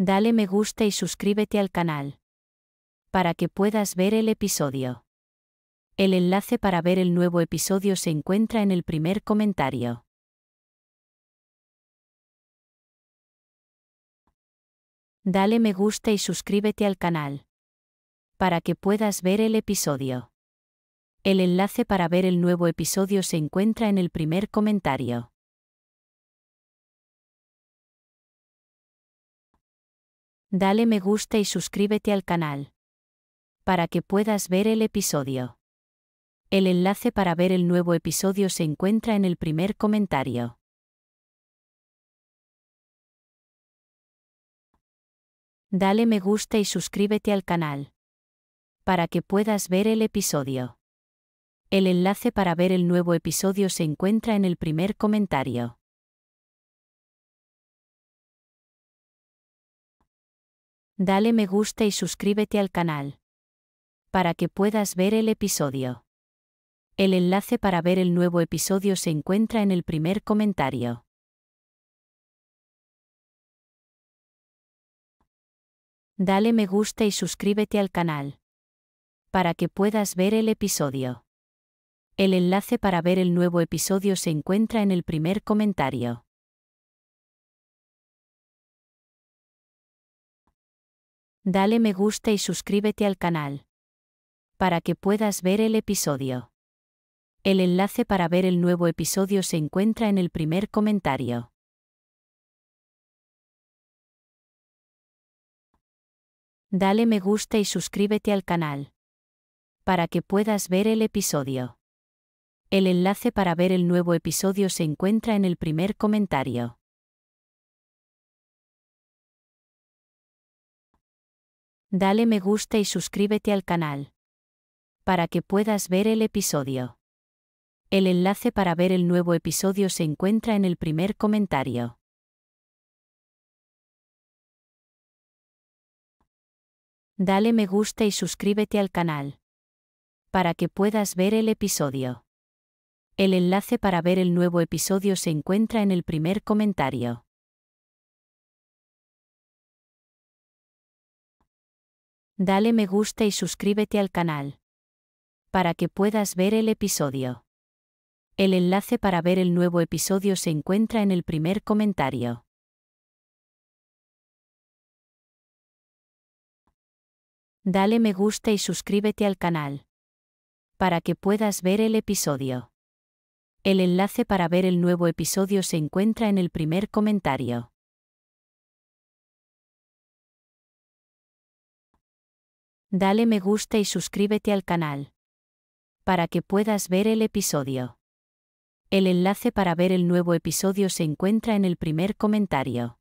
Dale me gusta y suscríbete al canal. Para que puedas ver el episodio. El enlace para ver el nuevo episodio se encuentra en el primer comentario. Dale me gusta y suscríbete al canal. Para que puedas ver el episodio. El enlace para ver el nuevo episodio se encuentra en el primer comentario. Dale me gusta y suscríbete al canal. Para que puedas ver el episodio. El enlace para ver el nuevo episodio se encuentra en el primer comentario. Dale me gusta y suscríbete al canal. Para que puedas ver el episodio. El enlace para ver el nuevo episodio se encuentra en el primer comentario. Dale me gusta y suscríbete al canal. Para que puedas ver el episodio. El enlace para ver el nuevo episodio se encuentra en el primer comentario. Dale me gusta y suscríbete al canal. Para que puedas ver el episodio. El enlace para ver el nuevo episodio se encuentra en el primer comentario. Dale me gusta y suscríbete al canal. Para que puedas ver el episodio. El enlace para ver el nuevo episodio se encuentra en el primer comentario. Dale me gusta y suscríbete al canal. Para que puedas ver el episodio. El enlace para ver el nuevo episodio se encuentra en el primer comentario. Dale me gusta y suscríbete al canal. Para que puedas ver el episodio. El enlace para ver el nuevo episodio se encuentra en el primer comentario. Dale me gusta y suscríbete al canal. Para que puedas ver el episodio. El enlace para ver el nuevo episodio se encuentra en el primer comentario. Dale me gusta y suscríbete al canal. Para que puedas ver el episodio. El enlace para ver el nuevo episodio se encuentra en el primer comentario. Dale me gusta y suscríbete al canal. Para que puedas ver el episodio. El enlace para ver el nuevo episodio se encuentra en el primer comentario. Dale me gusta y suscríbete al canal. Para que puedas ver el episodio. El enlace para ver el nuevo episodio se encuentra en el primer comentario.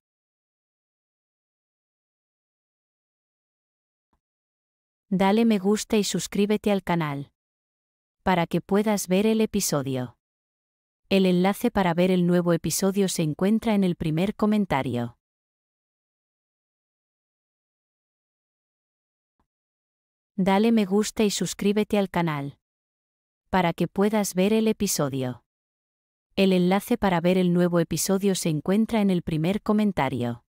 Dale me gusta y suscríbete al canal. Para que puedas ver el episodio. El enlace para ver el nuevo episodio se encuentra en el primer comentario. Dale me gusta y suscríbete al canal. Para que puedas ver el episodio. El enlace para ver el nuevo episodio se encuentra en el primer comentario.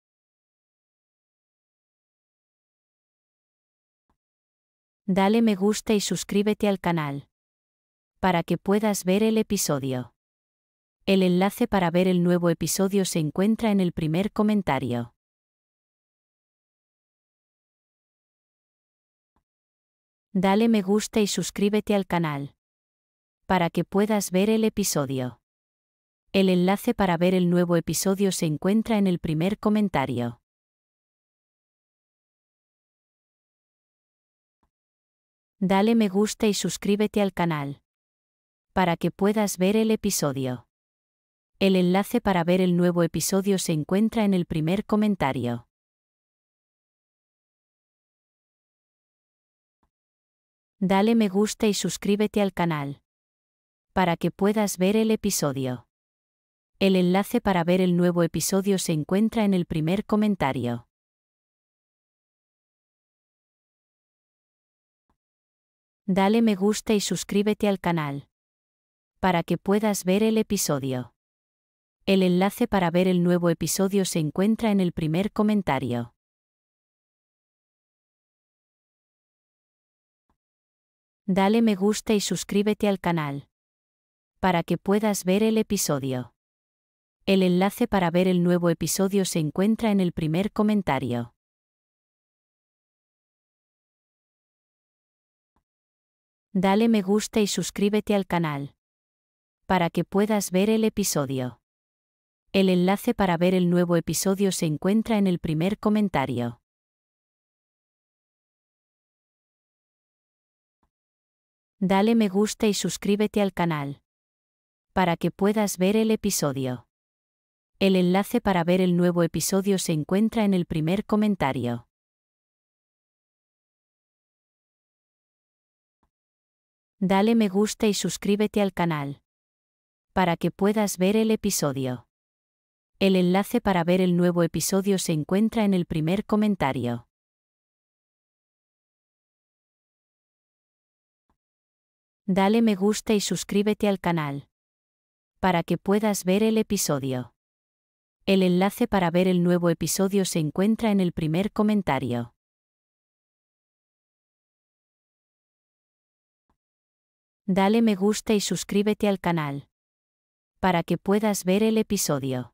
Dale me gusta y suscríbete al canal. Para que puedas ver el episodio. El enlace para ver el nuevo episodio se encuentra en el primer comentario. Dale me gusta y suscríbete al canal. Para que puedas ver el episodio. El enlace para ver el nuevo episodio se encuentra en el primer comentario. Dale me gusta y suscríbete al canal. Para que puedas ver el episodio. El enlace para ver el nuevo episodio se encuentra en el primer comentario. Dale me gusta y suscríbete al canal. Para que puedas ver el episodio. El enlace para ver el nuevo episodio se encuentra en el primer comentario. Dale me gusta y suscríbete al canal. Para que puedas ver el episodio. El enlace para ver el nuevo episodio se encuentra en el primer comentario. Dale me gusta y suscríbete al canal. Para que puedas ver el episodio. El enlace para ver el nuevo episodio se encuentra en el primer comentario. Dale me gusta y suscríbete al canal. Para que puedas ver el episodio. El enlace para ver el nuevo episodio se encuentra en el primer comentario. Dale me gusta y suscríbete al canal. Para que puedas ver el episodio. El enlace para ver el nuevo episodio se encuentra en el primer comentario. Dale me gusta y suscríbete al canal. Para que puedas ver el episodio. El enlace para ver el nuevo episodio se encuentra en el primer comentario. Dale me gusta y suscríbete al canal. Para que puedas ver el episodio. El enlace para ver el nuevo episodio se encuentra en el primer comentario. Dale me gusta y suscríbete al canal. Para que puedas ver el episodio.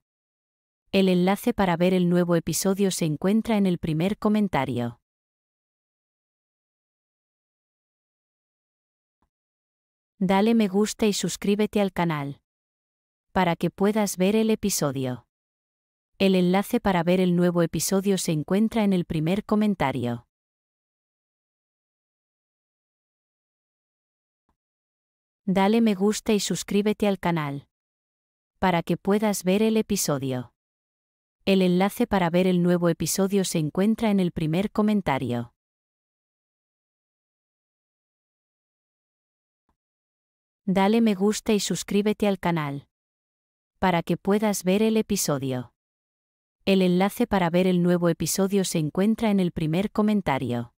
El enlace para ver el nuevo episodio se encuentra en el primer comentario. Dale me gusta y suscríbete al canal. Para que puedas ver el episodio. El enlace para ver el nuevo episodio se encuentra en el primer comentario. Dale me gusta y suscríbete al canal. Para que puedas ver el episodio. El enlace para ver el nuevo episodio se encuentra en el primer comentario. Dale me gusta y suscríbete al canal. Para que puedas ver el episodio. El enlace para ver el nuevo episodio se encuentra en el primer comentario.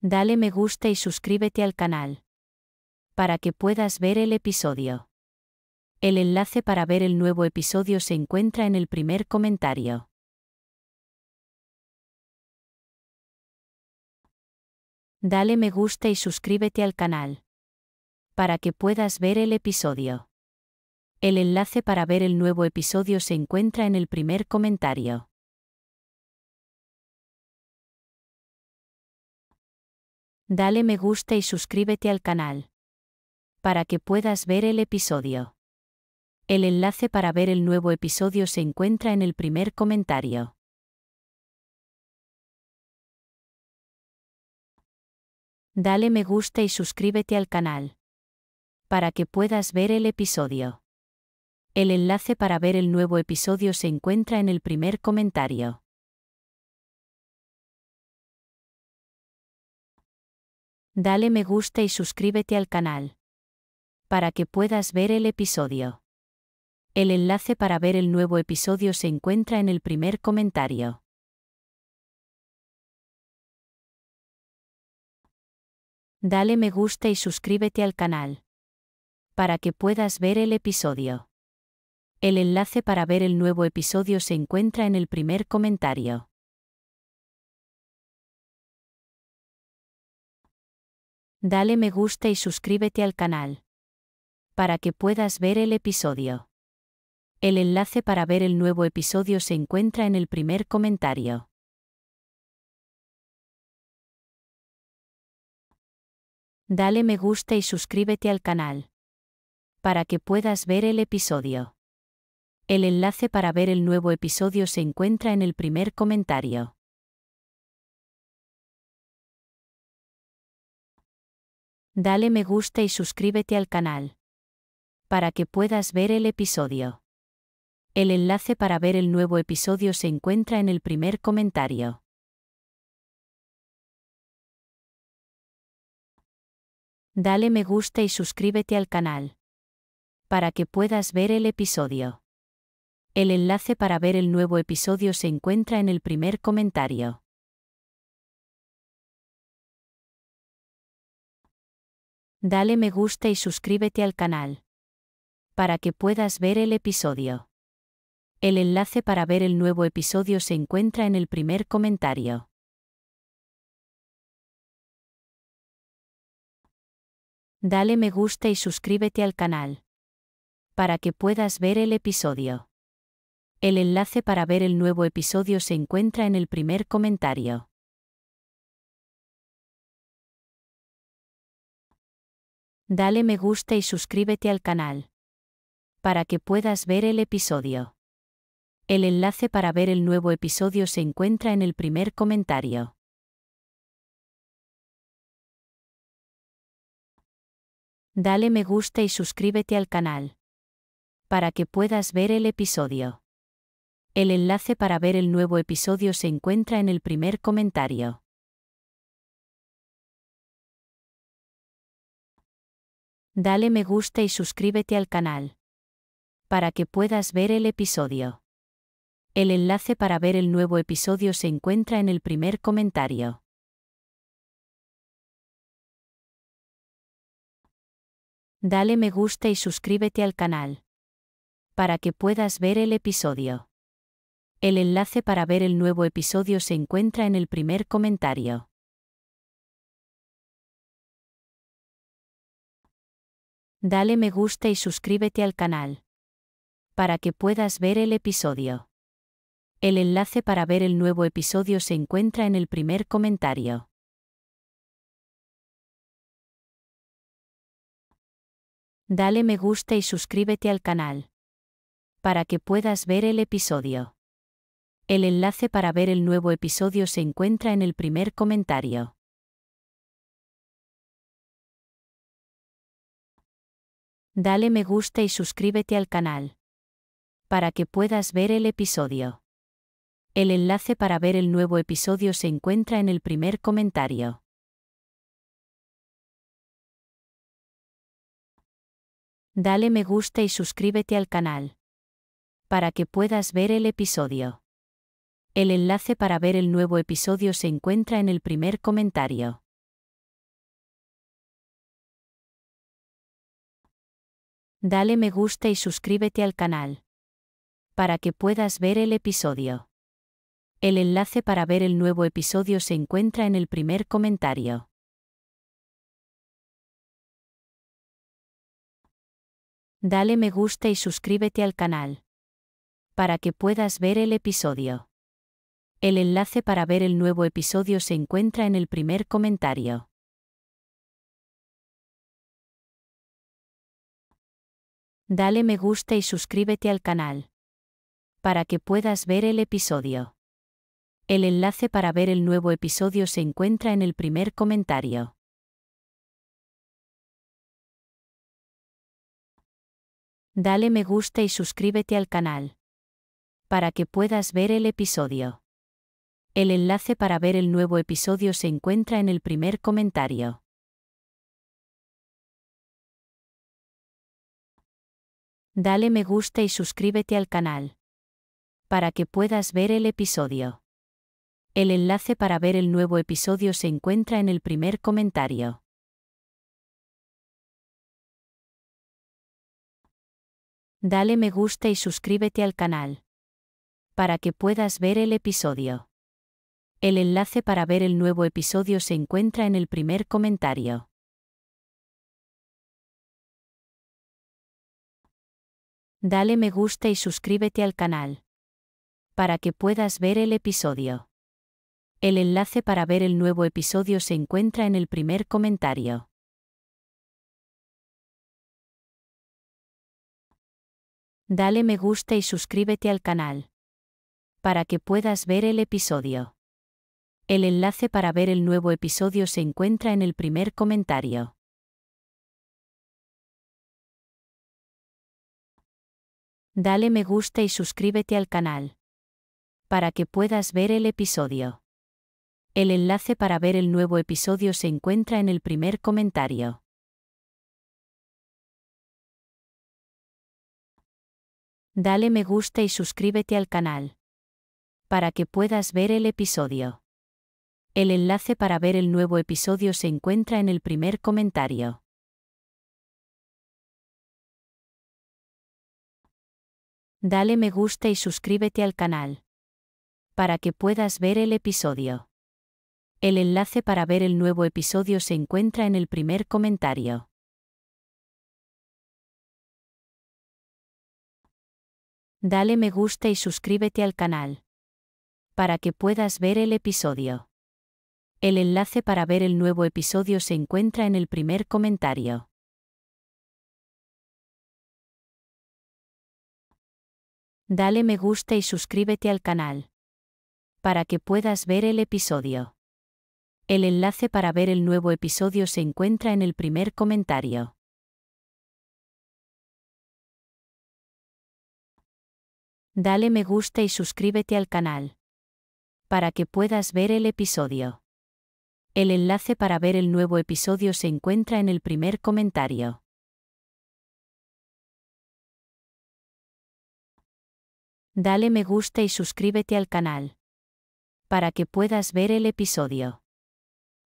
Dale me gusta y suscríbete al canal. Para que puedas ver el episodio. El enlace para ver el nuevo episodio se encuentra en el primer comentario. Dale me gusta y suscríbete al canal. Para que puedas ver el episodio. El enlace para ver el nuevo episodio se encuentra en el primer comentario. Dale me gusta y suscríbete al canal. Para que puedas ver el episodio. El enlace para ver el nuevo episodio se encuentra en el primer comentario. Dale me gusta y suscríbete al canal. Para que puedas ver el episodio. El enlace para ver el nuevo episodio se encuentra en el primer comentario. Dale me gusta y suscríbete al canal. Para que puedas ver el episodio. El enlace para ver el nuevo episodio se encuentra en el primer comentario. Dale me gusta y suscríbete al canal. Para que puedas ver el episodio. El enlace para ver el nuevo episodio se encuentra en el primer comentario. Dale me gusta y suscríbete al canal. Para que puedas ver el episodio. El enlace para ver el nuevo episodio se encuentra en el primer comentario. Dale me gusta y suscríbete al canal. Para que puedas ver el episodio. El enlace para ver el nuevo episodio se encuentra en el primer comentario. Dale me gusta y suscríbete al canal. Para que puedas ver el episodio. El enlace para ver el nuevo episodio se encuentra en el primer comentario. Dale me gusta y suscríbete al canal. Para que puedas ver el episodio. El enlace para ver el nuevo episodio se encuentra en el primer comentario. Dale me gusta y suscríbete al canal. Para que puedas ver el episodio. El enlace para ver el nuevo episodio se encuentra en el primer comentario. Dale me gusta y suscríbete al canal. Para que puedas ver el episodio. El enlace para ver el nuevo episodio se encuentra en el primer comentario. Dale me gusta y suscríbete al canal. Para que puedas ver el episodio. El enlace para ver el nuevo episodio se encuentra en el primer comentario. Dale me gusta y suscríbete al canal. Para que puedas ver el episodio. El enlace para ver el nuevo episodio se encuentra en el primer comentario. Dale me gusta y suscríbete al canal. Para que puedas ver el episodio. El enlace para ver el nuevo episodio se encuentra en el primer comentario. Dale me gusta y suscríbete al canal. Para que puedas ver el episodio. El enlace para ver el nuevo episodio se encuentra en el primer comentario. Dale me gusta y suscríbete al canal. Para que puedas ver el episodio. El enlace para ver el nuevo episodio se encuentra en el primer comentario. Dale me gusta y suscríbete al canal. Para que puedas ver el episodio. El enlace para ver el nuevo episodio se encuentra en el primer comentario. Dale me gusta y suscríbete al canal. Para que puedas ver el episodio. El enlace para ver el nuevo episodio se encuentra en el primer comentario. Dale me gusta y suscríbete al canal. Para que puedas ver el episodio. El enlace para ver el nuevo episodio se encuentra en el primer comentario. Dale me gusta y suscríbete al canal. Para que puedas ver el episodio. El enlace para ver el nuevo episodio se encuentra en el primer comentario. Dale me gusta y suscríbete al canal. Para que puedas ver el episodio. El enlace para ver el nuevo episodio se encuentra en el primer comentario. Dale me gusta y suscríbete al canal. Para que puedas ver el episodio. El enlace para ver el nuevo episodio se encuentra en el primer comentario. Dale me gusta y suscríbete al canal. Para que puedas ver el episodio. El enlace para ver el nuevo episodio se encuentra en el primer comentario. Dale me gusta y suscríbete al canal. Para que puedas ver el episodio. El enlace para ver el nuevo episodio se encuentra en el primer comentario. Dale me gusta y suscríbete al canal. Para que puedas ver el episodio. El enlace para ver el nuevo episodio se encuentra en el primer comentario. Dale me gusta y suscríbete al canal. Para que puedas ver el episodio. El enlace para ver el nuevo episodio se encuentra en el primer comentario. Dale me gusta y suscríbete al canal. Para que puedas ver el episodio. El enlace para ver el nuevo episodio se encuentra en el primer comentario. Dale me gusta y suscríbete al canal. Para que puedas ver el episodio. El enlace para ver el nuevo episodio se encuentra en el primer comentario. Dale me gusta y suscríbete al canal. Para que puedas ver el episodio. El enlace para ver el nuevo episodio se encuentra en el primer comentario. Dale me gusta y suscríbete al canal. Para que puedas ver el episodio. El enlace para ver el nuevo episodio se encuentra en el primer comentario. Dale me gusta y suscríbete al canal. Para que puedas ver el episodio. El enlace para ver el nuevo episodio se encuentra en el primer comentario. Dale me gusta y suscríbete al canal. Para que puedas ver el episodio. El enlace para ver el nuevo episodio se encuentra en el primer comentario. Dale me gusta y suscríbete al canal. Para que puedas ver el episodio. El enlace para ver el nuevo episodio se encuentra en el primer comentario. Dale me gusta y suscríbete al canal. Para que puedas ver el episodio.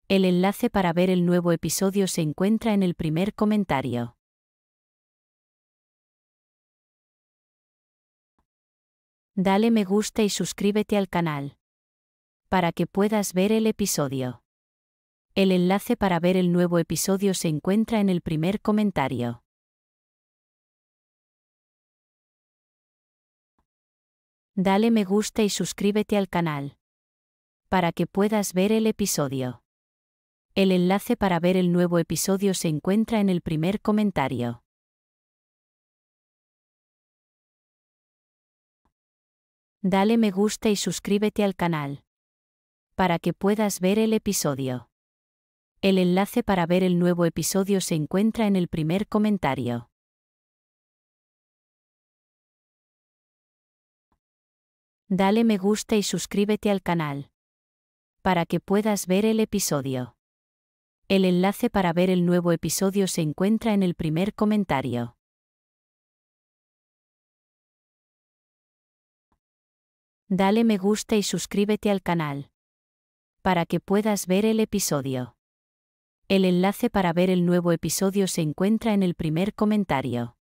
El enlace para ver el nuevo episodio se encuentra en el primer comentario. Dale me gusta y suscríbete al canal. Para que puedas ver el episodio. El enlace para ver el nuevo episodio se encuentra en el primer comentario. Dale me gusta y suscríbete al canal. Para que puedas ver el episodio. El enlace para ver el nuevo episodio se encuentra en el primer comentario. Dale me gusta y suscríbete al canal. Para que puedas ver el episodio. El enlace para ver el nuevo episodio se encuentra en el primer comentario. Dale me gusta y suscríbete al canal. Para que puedas ver el episodio. El enlace para ver el nuevo episodio se encuentra en el primer comentario. Dale me gusta y suscríbete al canal. Para que puedas ver el episodio. El enlace para ver el nuevo episodio se encuentra en el primer comentario.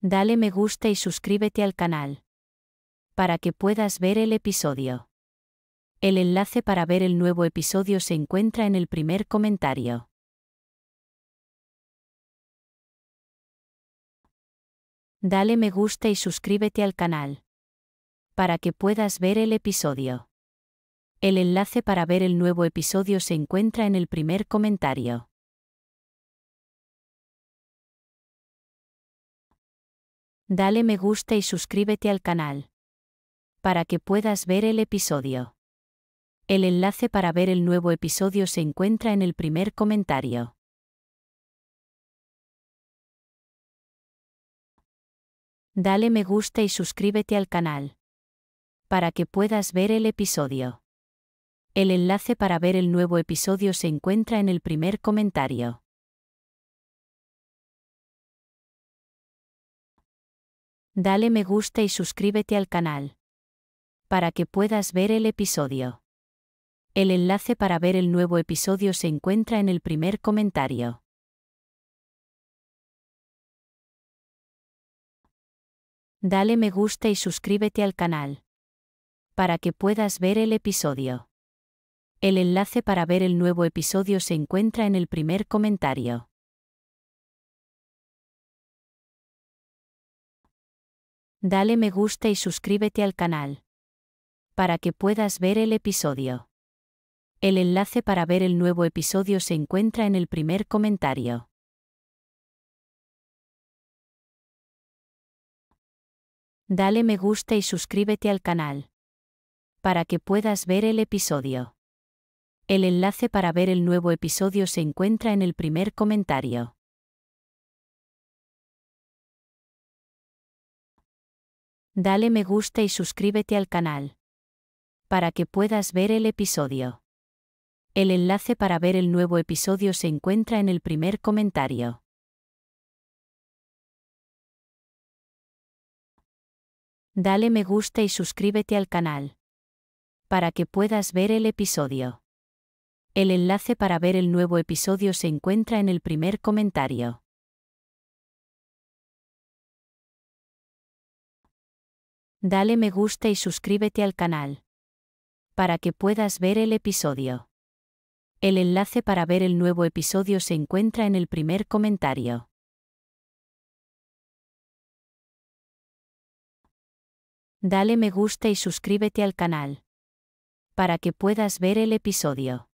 Dale me gusta y suscríbete al canal. Para que puedas ver el episodio. El enlace para ver el nuevo episodio se encuentra en el primer comentario. Dale me gusta y suscríbete al canal. Para que puedas ver el episodio. El enlace para ver el nuevo episodio se encuentra en el primer comentario. Dale me gusta y suscríbete al canal. Para que puedas ver el episodio. El enlace para ver el nuevo episodio se encuentra en el primer comentario. Dale me gusta y suscríbete al canal. Para que puedas ver el episodio. El enlace para ver el nuevo episodio se encuentra en el primer comentario. Dale me gusta y suscríbete al canal. Para que puedas ver el episodio. El enlace para ver el nuevo episodio se encuentra en el primer comentario. Dale me gusta y suscríbete al canal. Para que puedas ver el episodio. El enlace para ver el nuevo episodio se encuentra en el primer comentario. Dale me gusta y suscríbete al canal. Para que puedas ver el episodio. El enlace para ver el nuevo episodio se encuentra en el primer comentario. Dale me gusta y suscríbete al canal. Para que puedas ver el episodio. El enlace para ver el nuevo episodio se encuentra en el primer comentario. Dale me gusta y suscríbete al canal. Para que puedas ver el episodio. El enlace para ver el nuevo episodio se encuentra en el primer comentario. Dale me gusta y suscríbete al canal. Para que puedas ver el episodio. El enlace para ver el nuevo episodio se encuentra en el primer comentario. Dale me gusta y suscríbete al canal. Para que puedas ver el episodio. El enlace para ver el nuevo episodio se encuentra en el primer comentario. Dale me gusta y suscríbete al canal. Para que puedas ver el episodio.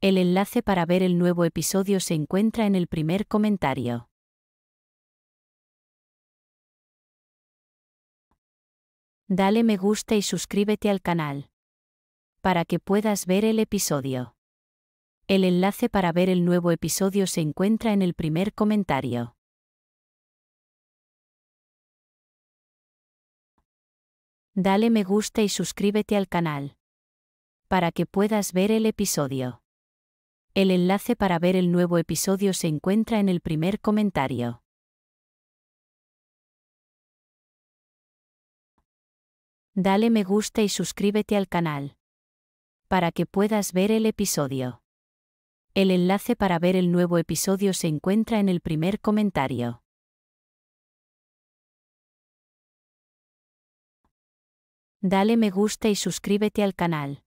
El enlace para ver el nuevo episodio se encuentra en el primer comentario. Dale me gusta y suscríbete al canal. Para que puedas ver el episodio. El enlace para ver el nuevo episodio se encuentra en el primer comentario. Dale me gusta y suscríbete al canal. Para que puedas ver el episodio. El enlace para ver el nuevo episodio se encuentra en el primer comentario. Dale me gusta y suscríbete al canal. Para que puedas ver el episodio. El enlace para ver el nuevo episodio se encuentra en el primer comentario. Dale me gusta y suscríbete al canal.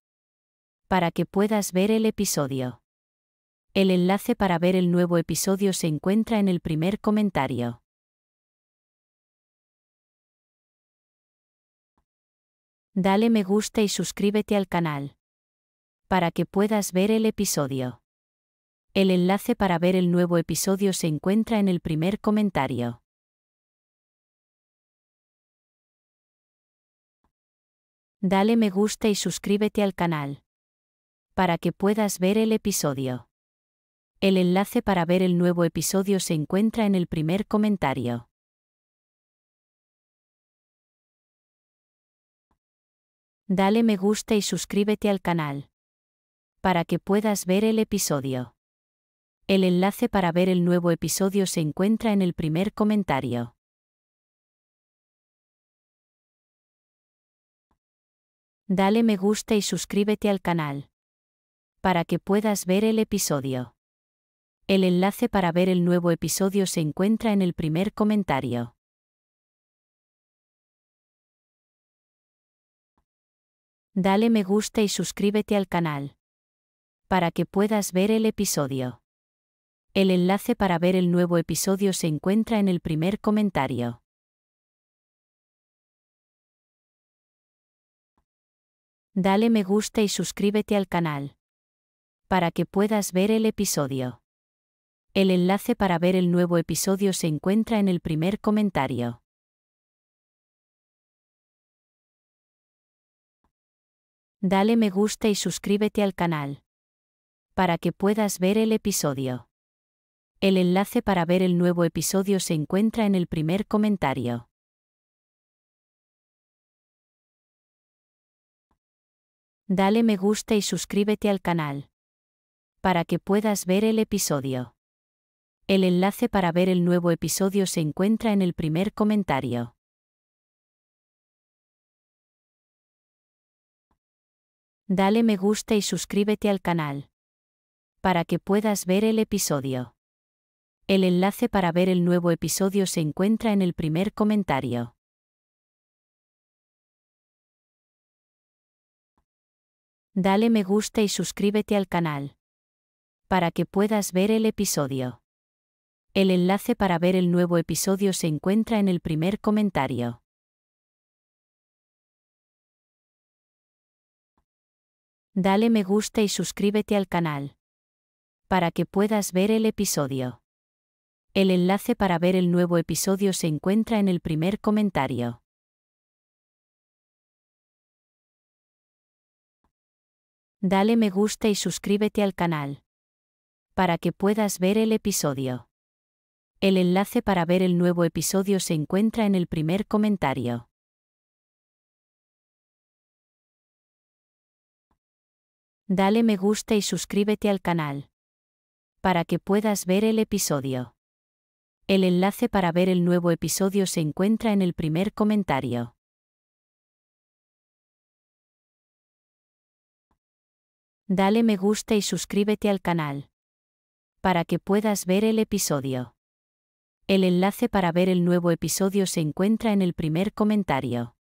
Para que puedas ver el episodio. El enlace para ver el nuevo episodio se encuentra en el primer comentario. Dale me gusta y suscríbete al canal. Para que puedas ver el episodio. El enlace para ver el nuevo episodio se encuentra en el primer comentario. Dale me gusta y suscríbete al canal. Para que puedas ver el episodio. El enlace para ver el nuevo episodio se encuentra en el primer comentario. Dale me gusta y suscríbete al canal. Para que puedas ver el episodio. El enlace para ver el nuevo episodio se encuentra en el primer comentario. Dale me gusta y suscríbete al canal. Para que puedas ver el episodio. El enlace para ver el nuevo episodio se encuentra en el primer comentario. Dale me gusta y suscríbete al canal. Para que puedas ver el episodio. El enlace para ver el nuevo episodio se encuentra en el primer comentario. Dale me gusta y suscríbete al canal. Para que puedas ver el episodio. El enlace para ver el nuevo episodio se encuentra en el primer comentario. Dale me gusta y suscríbete al canal. Para que puedas ver el episodio. El enlace para ver el nuevo episodio se encuentra en el primer comentario. Dale me gusta y suscríbete al canal. Para que puedas ver el episodio. El enlace para ver el nuevo episodio se encuentra en el primer comentario. Dale me gusta y suscríbete al canal. Para que puedas ver el episodio. El enlace para ver el nuevo episodio se encuentra en el primer comentario. Dale me gusta y suscríbete al canal. Para que puedas ver el episodio. El enlace para ver el nuevo episodio se encuentra en el primer comentario. Dale me gusta y suscríbete al canal. Para que puedas ver el episodio. El enlace para ver el nuevo episodio se encuentra en el primer comentario. Dale me gusta y suscríbete al canal. Para que puedas ver el episodio. El enlace para ver el nuevo episodio se encuentra en el primer comentario. Dale me gusta y suscríbete al canal. Para que puedas ver el episodio. El enlace para ver el nuevo episodio se encuentra en el primer comentario. Dale me gusta y suscríbete al canal. Para que puedas ver el episodio. El enlace para ver el nuevo episodio se encuentra en el primer comentario.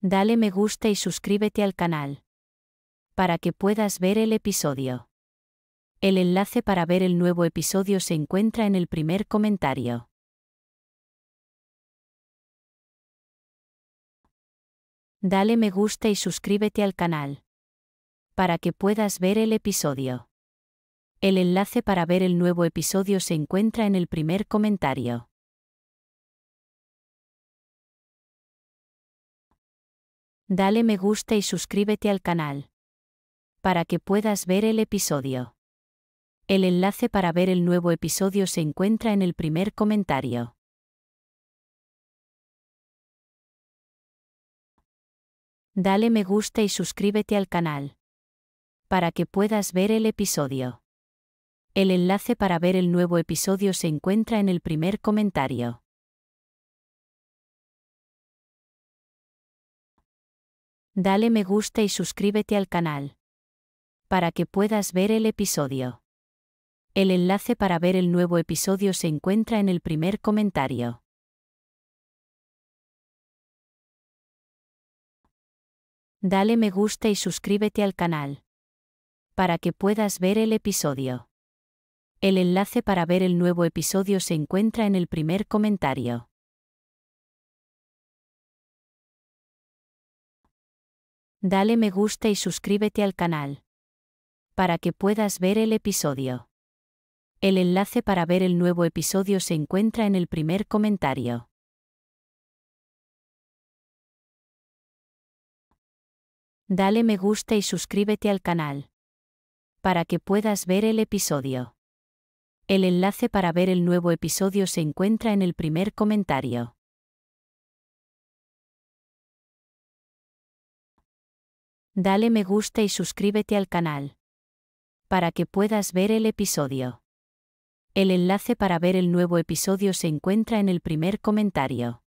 Dale me gusta y suscríbete al canal. Para que puedas ver el episodio. El enlace para ver el nuevo episodio se encuentra en el primer comentario. Dale me gusta y suscríbete al canal. Para que puedas ver el episodio. El enlace para ver el nuevo episodio se encuentra en el primer comentario. Dale me gusta y suscríbete al canal. Para que puedas ver el episodio. El enlace para ver el nuevo episodio se encuentra en el primer comentario. Dale me gusta y suscríbete al canal. Para que puedas ver el episodio. El enlace para ver el nuevo episodio se encuentra en el primer comentario. Dale me gusta y suscríbete al canal. Para que puedas ver el episodio. El enlace para ver el nuevo episodio se encuentra en el primer comentario. Dale me gusta y suscríbete al canal. Para que puedas ver el episodio. El enlace para ver el nuevo episodio se encuentra en el primer comentario. Dale me gusta y suscríbete al canal. Para que puedas ver el episodio. El enlace para ver el nuevo episodio se encuentra en el primer comentario. Dale me gusta y suscríbete al canal. Para que puedas ver el episodio. El enlace para ver el nuevo episodio se encuentra en el primer comentario. Dale me gusta y suscríbete al canal. Para que puedas ver el episodio. El enlace para ver el nuevo episodio se encuentra en el primer comentario.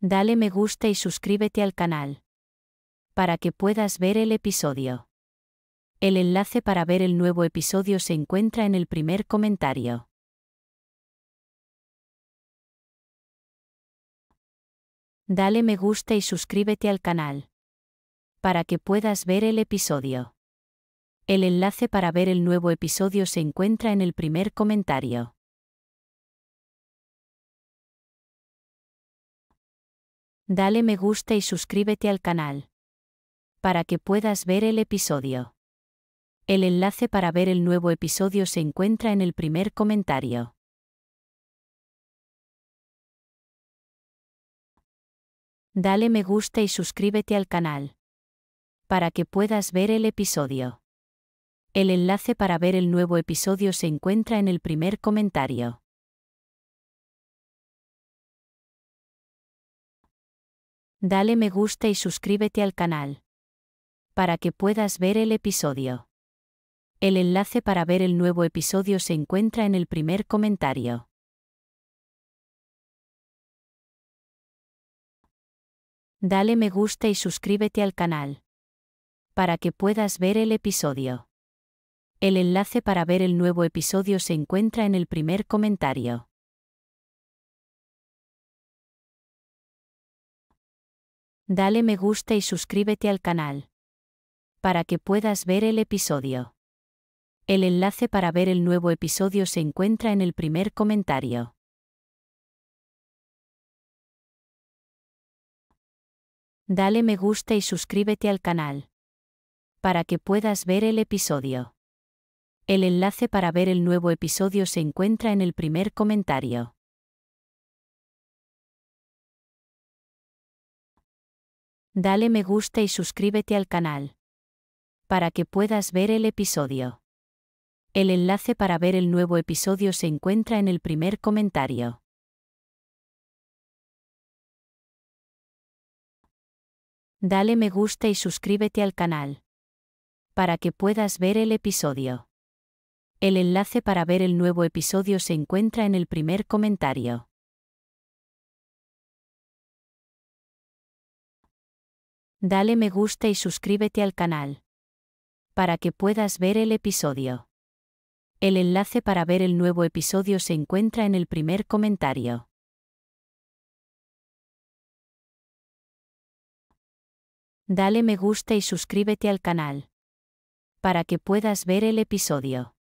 Dale me gusta y suscríbete al canal. Para que puedas ver el episodio. El enlace para ver el nuevo episodio se encuentra en el primer comentario. Dale me gusta y suscríbete al canal. Para que puedas ver el episodio. El enlace para ver el nuevo episodio se encuentra en el primer comentario. Dale me gusta y suscríbete al canal. Para que puedas ver el episodio. El enlace para ver el nuevo episodio se encuentra en el primer comentario. Dale me gusta y suscríbete al canal. Para que puedas ver el episodio. El enlace para ver el nuevo episodio se encuentra en el primer comentario. Dale me gusta y suscríbete al canal. Para que puedas ver el episodio. El enlace para ver el nuevo episodio se encuentra en el primer comentario. Dale me gusta y suscríbete al canal. Para que puedas ver el episodio. El enlace para ver el nuevo episodio se encuentra en el primer comentario. Dale me gusta y suscríbete al canal. Para que puedas ver el episodio. El enlace para ver el nuevo episodio se encuentra en el primer comentario. Dale me gusta y suscríbete al canal. Para que puedas ver el episodio. El enlace para ver el nuevo episodio se encuentra en el primer comentario. Dale me gusta y suscríbete al canal. Para que puedas ver el episodio. El enlace para ver el nuevo episodio se encuentra en el primer comentario. Dale me gusta y suscríbete al canal. Para que puedas ver el episodio. El enlace para ver el nuevo episodio se encuentra en el primer comentario. Dale me gusta y suscríbete al canal. Para que puedas ver el episodio. El enlace para ver el nuevo episodio se encuentra en el primer comentario. Dale me gusta y suscríbete al canal. Para que puedas ver el episodio.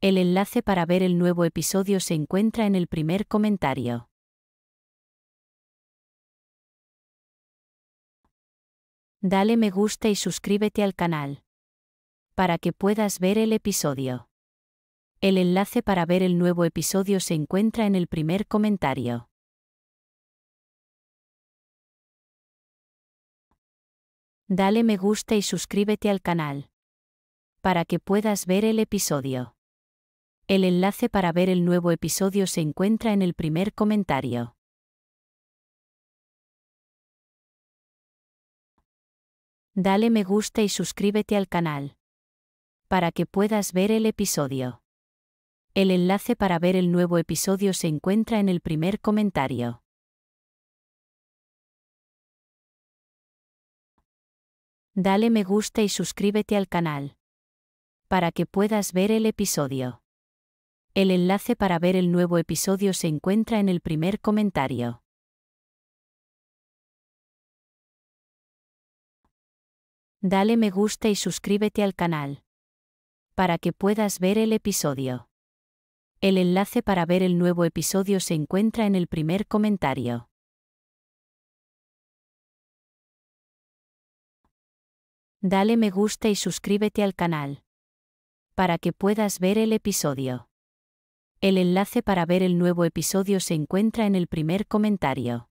El enlace para ver el nuevo episodio se encuentra en el primer comentario. Dale me gusta y suscríbete al canal. Para que puedas ver el episodio. El enlace para ver el nuevo episodio se encuentra en el primer comentario. Dale me gusta y suscríbete al canal. Para que puedas ver el episodio. El enlace para ver el nuevo episodio se encuentra en el primer comentario. Dale me gusta y suscríbete al canal. Para que puedas ver el episodio. El enlace para ver el nuevo episodio se encuentra en el primer comentario. Dale me gusta y suscríbete al canal. Para que puedas ver el episodio. El enlace para ver el nuevo episodio se encuentra en el primer comentario. Dale me gusta y suscríbete al canal. Para que puedas ver el episodio. El enlace para ver el nuevo episodio se encuentra en el primer comentario. Dale me gusta y suscríbete al canal. Para que puedas ver el episodio. El enlace para ver el nuevo episodio se encuentra en el primer comentario.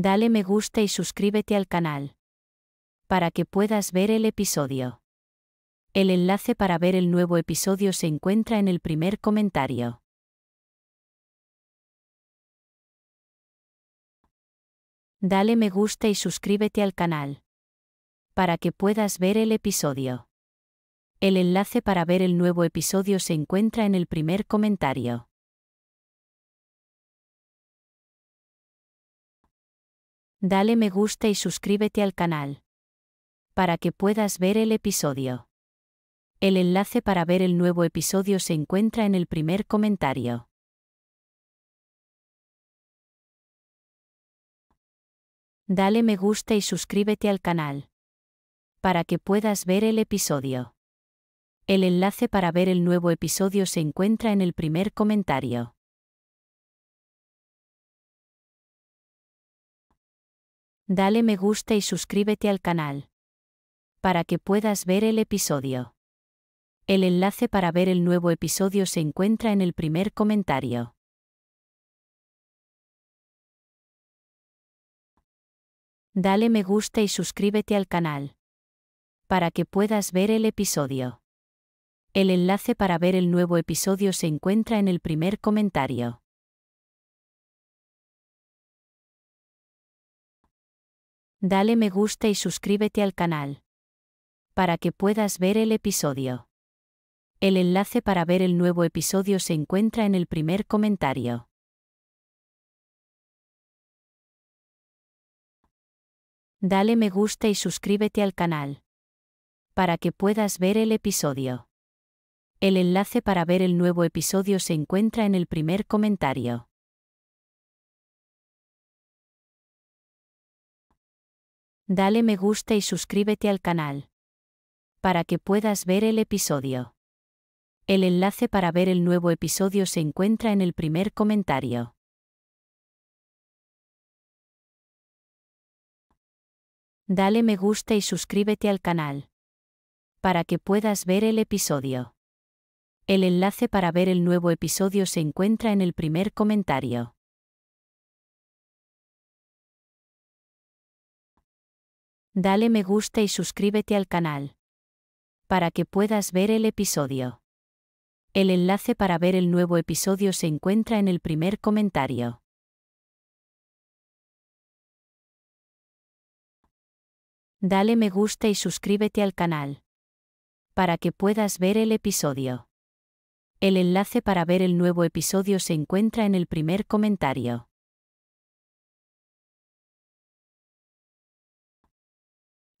Dale me gusta y suscríbete al canal. Para que puedas ver el episodio. El enlace para ver el nuevo episodio se encuentra en el primer comentario. Dale me gusta y suscríbete al canal. Para que puedas ver el episodio. El enlace para ver el nuevo episodio se encuentra en el primer comentario. Dale me gusta y suscríbete al canal. Para que puedas ver el episodio. El enlace para ver el nuevo episodio se encuentra en el primer comentario. Dale me gusta y suscríbete al canal. Para que puedas ver el episodio. El enlace para ver el nuevo episodio se encuentra en el primer comentario. Dale me gusta y suscríbete al canal. Para que puedas ver el episodio. El enlace para ver el nuevo episodio se encuentra en el primer comentario. Dale me gusta y suscríbete al canal. Para que puedas ver el episodio. El enlace para ver el nuevo episodio se encuentra en el primer comentario. Dale me gusta y suscríbete al canal. Para que puedas ver el episodio. El enlace para ver el nuevo episodio se encuentra en el primer comentario. Dale me gusta y suscríbete al canal. Para que puedas ver el episodio. El enlace para ver el nuevo episodio se encuentra en el primer comentario. Dale me gusta y suscríbete al canal. Para que puedas ver el episodio. El enlace para ver el nuevo episodio se encuentra en el primer comentario. Dale me gusta y suscríbete al canal. Para que puedas ver el episodio. El enlace para ver el nuevo episodio se encuentra en el primer comentario. Dale me gusta y suscríbete al canal. Para que puedas ver el episodio. El enlace para ver el nuevo episodio se encuentra en el primer comentario. Dale me gusta y suscríbete al canal. Para que puedas ver el episodio. El enlace para ver el nuevo episodio se encuentra en el primer comentario.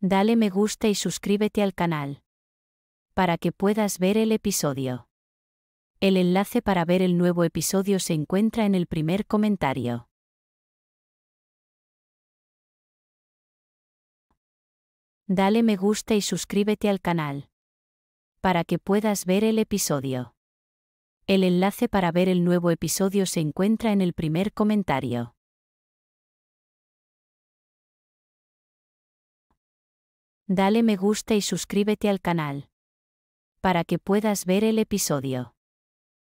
Dale me gusta y suscríbete al canal. Para que puedas ver el episodio. El enlace para ver el nuevo episodio se encuentra en el primer comentario. Dale me gusta y suscríbete al canal. Para que puedas ver el episodio. El enlace para ver el nuevo episodio se encuentra en el primer comentario. Dale me gusta y suscríbete al canal. Para que puedas ver el episodio.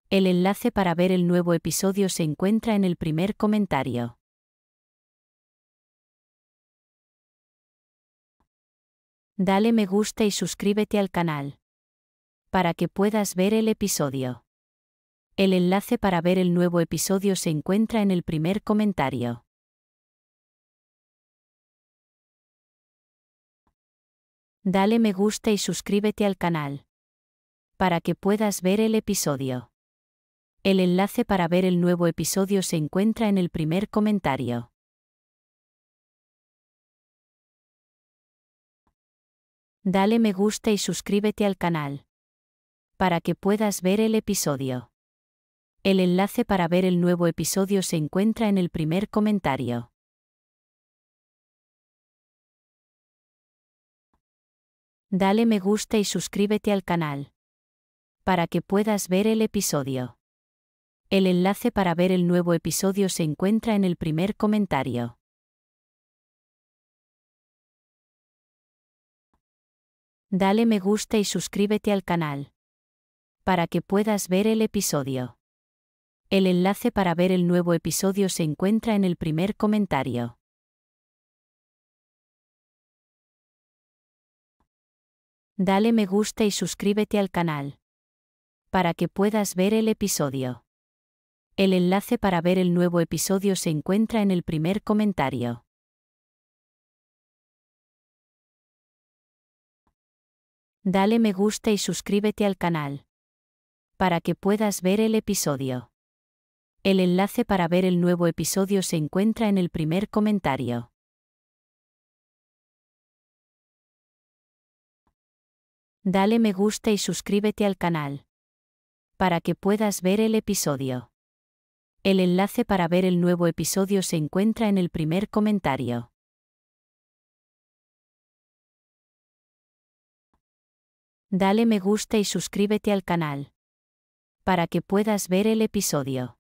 El enlace para ver el nuevo episodio se encuentra en el primer comentario. Dale me gusta y suscríbete al canal. Para que puedas ver el episodio. El enlace para ver el nuevo episodio se encuentra en el primer comentario. Dale me gusta y suscríbete al canal. Para que puedas ver el episodio. El enlace para ver el nuevo episodio se encuentra en el primer comentario. Dale me gusta y suscríbete al canal. Para que puedas ver el episodio. El enlace para ver el nuevo episodio se encuentra en el primer comentario. Dale me gusta y suscríbete al canal. Para que puedas ver el episodio. El enlace para ver el nuevo episodio se encuentra en el primer comentario. Dale me gusta y suscríbete al canal. Para que puedas ver el episodio. El enlace para ver el nuevo episodio se encuentra en el primer comentario. Dale me gusta y suscríbete al canal. Para que puedas ver el episodio. El enlace para ver el nuevo episodio se encuentra en el primer comentario. Dale me gusta y suscríbete al canal. Para que puedas ver el episodio. El enlace para ver el nuevo episodio se encuentra en el primer comentario. Dale me gusta y suscríbete al canal. Para que puedas ver el episodio. El enlace para ver el nuevo episodio se encuentra en el primer comentario. Dale me gusta y suscríbete al canal. Para que puedas ver el episodio.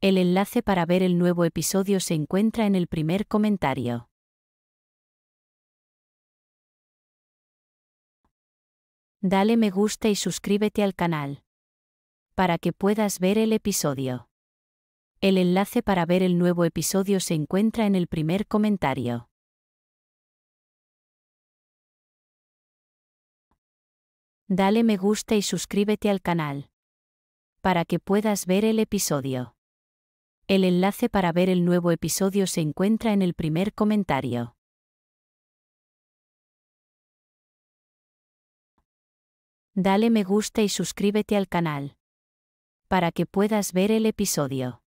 El enlace para ver el nuevo episodio se encuentra en el primer comentario. Dale me gusta y suscríbete al canal. Para que puedas ver el episodio. El enlace para ver el nuevo episodio se encuentra en el primer comentario. Dale me gusta y suscríbete al canal. Para que puedas ver el episodio. El enlace para ver el nuevo episodio se encuentra en el primer comentario. Dale me gusta y suscríbete al canal. Para que puedas ver el episodio.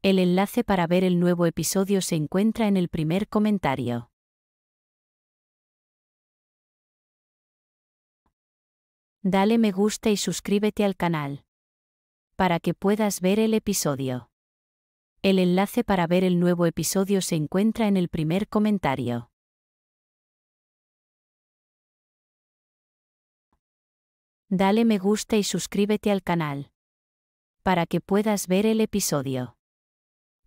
El enlace para ver el nuevo episodio se encuentra en el primer comentario. Dale me gusta y suscríbete al canal. Para que puedas ver el episodio. El enlace para ver el nuevo episodio se encuentra en el primer comentario. Dale me gusta y suscríbete al canal. Para que puedas ver el episodio.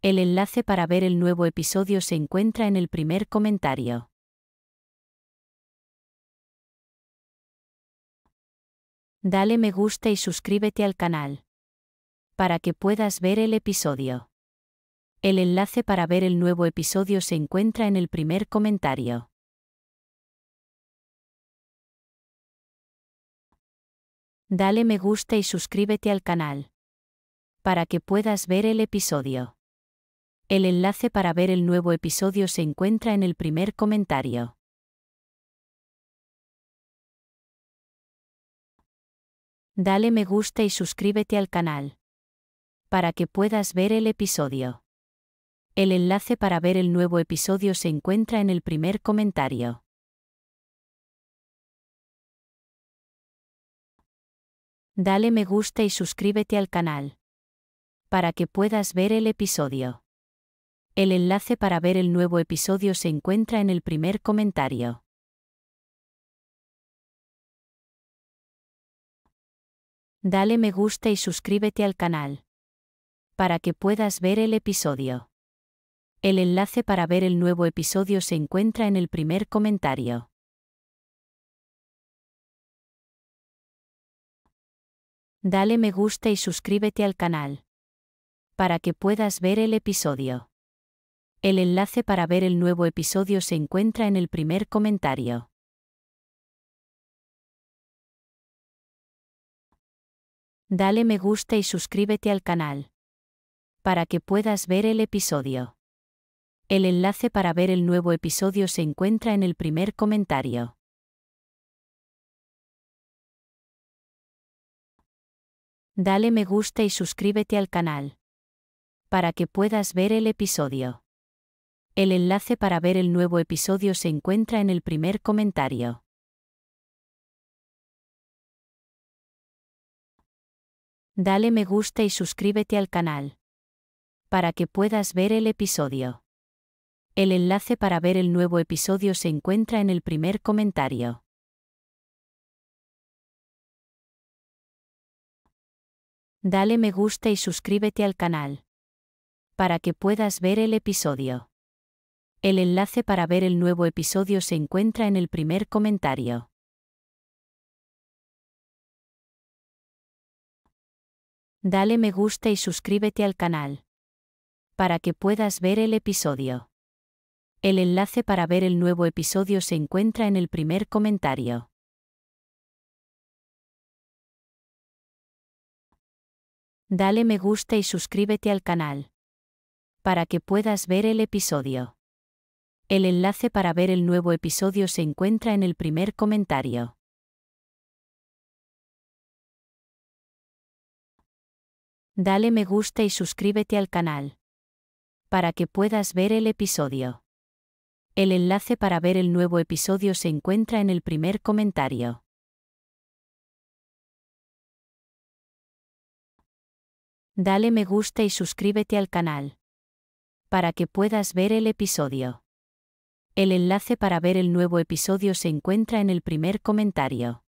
El enlace para ver el nuevo episodio se encuentra en el primer comentario. Dale me gusta y suscríbete al canal. Para que puedas ver el episodio. El enlace para ver el nuevo episodio se encuentra en el primer comentario. Dale me gusta y suscríbete al canal. Para que puedas ver el episodio. El enlace para ver el nuevo episodio se encuentra en el primer comentario. Dale me gusta y suscríbete al canal. Para que puedas ver el episodio. El enlace para ver el nuevo episodio se encuentra en el primer comentario. Dale me gusta y suscríbete al canal. Para que puedas ver el episodio. El enlace para ver el nuevo episodio se encuentra en el primer comentario. Dale me gusta y suscríbete al canal. Para que puedas ver el episodio. El enlace para ver el nuevo episodio se encuentra en el primer comentario. Dale me gusta y suscríbete al canal. Para que puedas ver el episodio. El enlace para ver el nuevo episodio se encuentra en el primer comentario. Dale me gusta y suscríbete al canal. Para que puedas ver el episodio. El enlace para ver el nuevo episodio se encuentra en el primer comentario. Dale me gusta y suscríbete al canal. Para que puedas ver el episodio. El enlace para ver el nuevo episodio se encuentra en el primer comentario. Dale me gusta y suscríbete al canal. Para que puedas ver el episodio. El enlace para ver el nuevo episodio se encuentra en el primer comentario. Dale me gusta y suscríbete al canal. Para que puedas ver el episodio. El enlace para ver el nuevo episodio se encuentra en el primer comentario. Dale me gusta y suscríbete al canal. Para que puedas ver el episodio. El enlace para ver el nuevo episodio se encuentra en el primer comentario. Dale me gusta y suscríbete al canal. Para que puedas ver el episodio. El enlace para ver el nuevo episodio se encuentra en el primer comentario. Dale me gusta y suscríbete al canal. Para que puedas ver el episodio. El enlace para ver el nuevo episodio se encuentra en el primer comentario. Dale me gusta y suscríbete al canal. Para que puedas ver el episodio. El enlace para ver el nuevo episodio se encuentra en el primer comentario.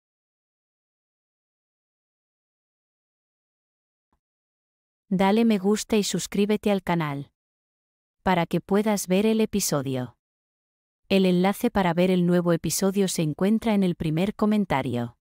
Dale me gusta y suscríbete al canal. Para que puedas ver el episodio. El enlace para ver el nuevo episodio se encuentra en el primer comentario.